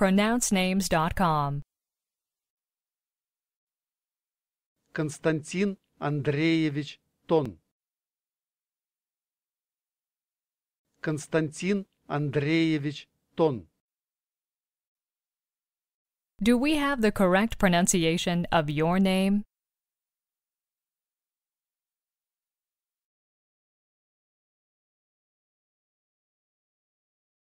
pronouncenames.com. Константин Андреевич Тон. Константин Андреевич Тон. Do we have the correct pronunciation of your name?